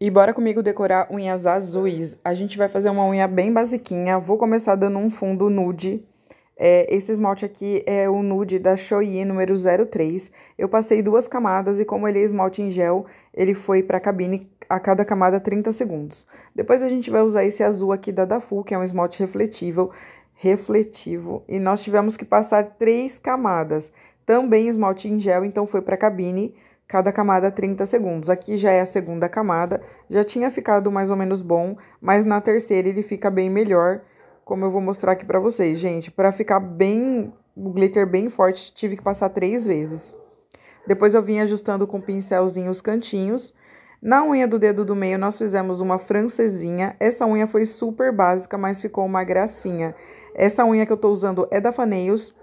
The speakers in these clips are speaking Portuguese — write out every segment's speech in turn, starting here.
E bora comigo decorar unhas azuis. A gente vai fazer uma unha bem basiquinha. Vou começar dando um fundo nude. É, esse esmalte aqui é o nude da Shoei número 03. Eu passei duas camadas e como ele é esmalte em gel, ele foi para a cabine a cada camada 30 segundos. Depois a gente vai usar esse azul aqui da Dafu, que é um esmalte refletível, refletivo. E nós tivemos que passar três camadas. Também esmalte em gel, então foi para a cabine cada camada 30 segundos. Aqui já é a segunda camada, já tinha ficado mais ou menos bom, mas na terceira ele fica bem melhor, como eu vou mostrar aqui para vocês, gente. Para ficar bem, o glitter bem forte, tive que passar três vezes. Depois eu vim ajustando com o pincelzinho os cantinhos. Na unha do dedo do meio, nós fizemos uma francesinha. Essa unha foi super básica, mas ficou uma gracinha. Essa unha que eu tô usando é da Faneus,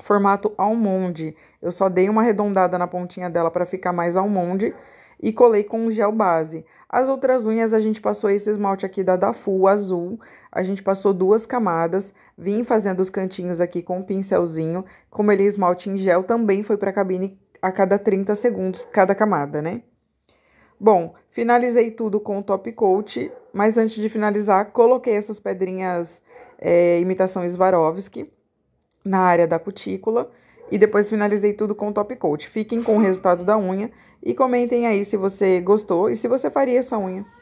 formato almonde. Eu só dei uma arredondada na pontinha dela para ficar mais almonde e colei com o gel base. As outras unhas a gente passou esse esmalte aqui da Dafu azul, a gente passou duas camadas, vim fazendo os cantinhos aqui com um pincelzinho, como ele é esmalte em gel, também foi para cabine a cada 30 segundos cada camada, né? Bom, finalizei tudo com o top coat, mas antes de finalizar, coloquei essas pedrinhas é, imitação Swarovski na área da cutícula e depois finalizei tudo com o top coat. Fiquem com o resultado da unha e comentem aí se você gostou e se você faria essa unha.